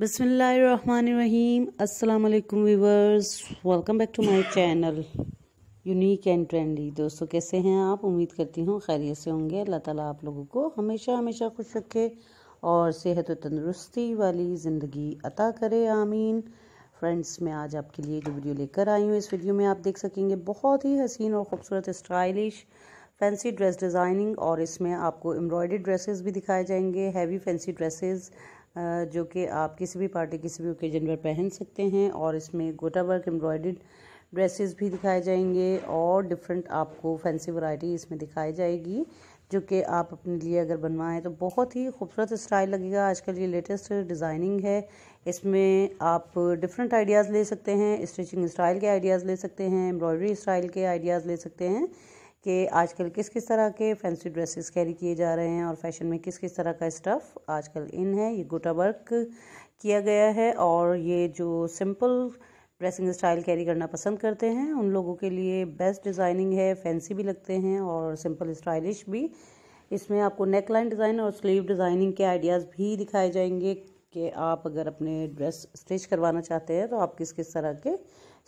बसमीम अल्लाम वालेकुम viewers welcome back to my channel unique and trendy दोस्तों कैसे हैं आप उम्मीद करती हूँ खैरियत से होंगे अल्लाह ताला आप लोगों को हमेशा हमेशा खुश रखे और सेहत व तंदरुस्ती वाली ज़िंदगी अता करे आमीन फ्रेंड्स मैं आज आपके लिए जो वीडियो लेकर आई हूँ इस वीडियो में आप देख सकेंगे बहुत ही हसीन और ख़ूबसूरत स्टाइलिश फैंसी ड्रेस डिज़ाइनिंग और इसमें आपको एम्ब्रॉयडरी ड्रेसेस भी दिखाए जाएंगे हैवी फैंसी ड्रेसेस जो कि आप किसी भी पार्टी किसी भी ओकेजन पर पहन सकते हैं और इसमें गोटा वर्क एम्ब्रॉयड ड्रेसेस भी दिखाए जाएंगे और डिफरेंट आपको फैंसी वैरायटी इसमें दिखाई जाएगी जो कि आप अपने लिए अगर बनवाएं तो बहुत ही खूबसूरत स्टाइल लगेगा आजकल ये लेटेस्ट डिज़ाइनिंग है इसमें आप डिफरेंट आइडियाज़ ले सकते हैं स्टिचिंग स्टाइल के आइडियाज़ ले सकते हैं एम्ब्रॉयडरी स्टाइल के आइडियाज़ ले सकते हैं कि आजकल किस किस तरह के फैंसी ड्रेसेस कैरी किए जा रहे हैं और फैशन में किस किस तरह का स्टफ़ आजकल इन है ये गोटा वर्क किया गया है और ये जो सिंपल ड्रेसिंग स्टाइल कैरी करना पसंद करते हैं उन लोगों के लिए बेस्ट डिज़ाइनिंग है फैंसी भी लगते हैं और सिंपल स्टाइलिश भी इसमें आपको नेक लाइन डिज़ाइन और स्लीव डिज़ाइनिंग के आइडियाज़ भी दिखाए जाएंगे कि आप अगर अपने ड्रेस स्टिच करवाना चाहते हैं तो आप किस किस तरह के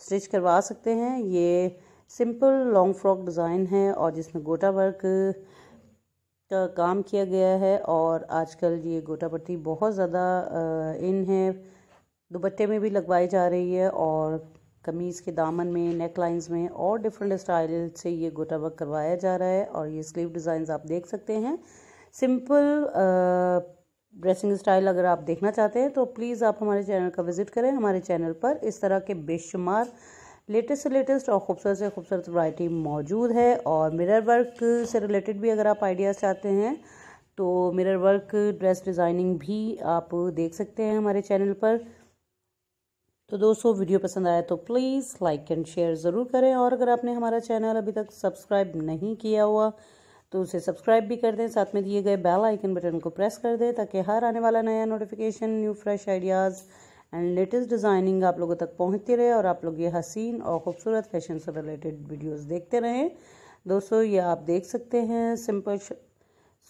स्टिच करवा सकते हैं ये सिंपल लॉन्ग फ्रॉक डिज़ाइन है और जिसमें गोटा वर्क का काम किया गया है और आजकल ये गोटा पट्टी बहुत ज़्यादा इन है दुपट्टे में भी लगवाई जा रही है और कमीज़ के दामन में नेक लाइंस में और डिफरेंट स्टाइल से ये गोटा वर्क करवाया जा रहा है और ये स्लीव डिज़ाइन आप देख सकते हैं सिंपल ड्रेसिंग स्टाइल अगर आप देखना चाहते हैं तो प्लीज़ आप हमारे चैनल का विज़िट करें हमारे चैनल पर इस तरह के बेशुमार लेटेस्ट से लेटेस्ट और खूबसूरत से खूबसूरत वैरायटी मौजूद है और मिरर वर्क से रिलेटेड भी अगर आप आइडियाज़ चाहते हैं तो मिरर वर्क ड्रेस डिज़ाइनिंग भी आप देख सकते हैं हमारे चैनल पर तो दोस्तों वीडियो पसंद आया तो प्लीज़ लाइक एंड शेयर ज़रूर करें और अगर आपने हमारा चैनल अभी तक सब्सक्राइब नहीं किया हुआ तो उसे सब्सक्राइब भी कर दें साथ में दिए गए बेल आइकन बटन को प्रेस कर दें ताकि हर आने वाला नया notification new fresh ideas and latest designing आप लोगों तक पहुंचती रहे और आप लोग ये हसीन और ख़ूबसूरत फैशन से रिलेटेड वीडियोस देखते रहें दोस्तों ये आप देख सकते हैं simple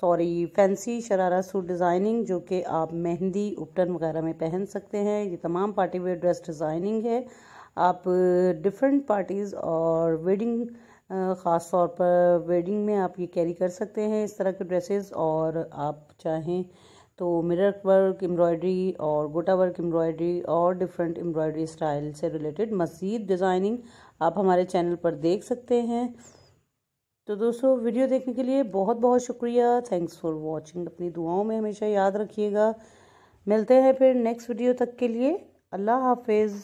sorry fancy sharara suit designing जो कि आप मेहंदी उपटन वगैरह में पहन सकते हैं ये तमाम पार्टी वेयर ड्रेस डिज़ाइनिंग है आप डिफरेंट पार्टीज़ और वेडिंग ख़ास तौर पर वेडिंग में आप ये कैरी कर सकते हैं इस तरह के ड्रेसेस और आप चाहें तो मिरर वर्क एम्ब्रॉयडरी और गोटा वर्क एम्ब्रॉयडरी और डिफरेंट एम्ब्रॉयडरी स्टाइल से रिलेटेड मज़ीद डिज़ाइनिंग आप हमारे चैनल पर देख सकते हैं तो दोस्तों वीडियो देखने के लिए बहुत बहुत शुक्रिया थैंक्स फॉर वॉचिंग अपनी दुआओं में हमेशा याद रखिएगा मिलते हैं फिर नेक्स्ट वीडियो तक के लिए अल्लाह हाफिज़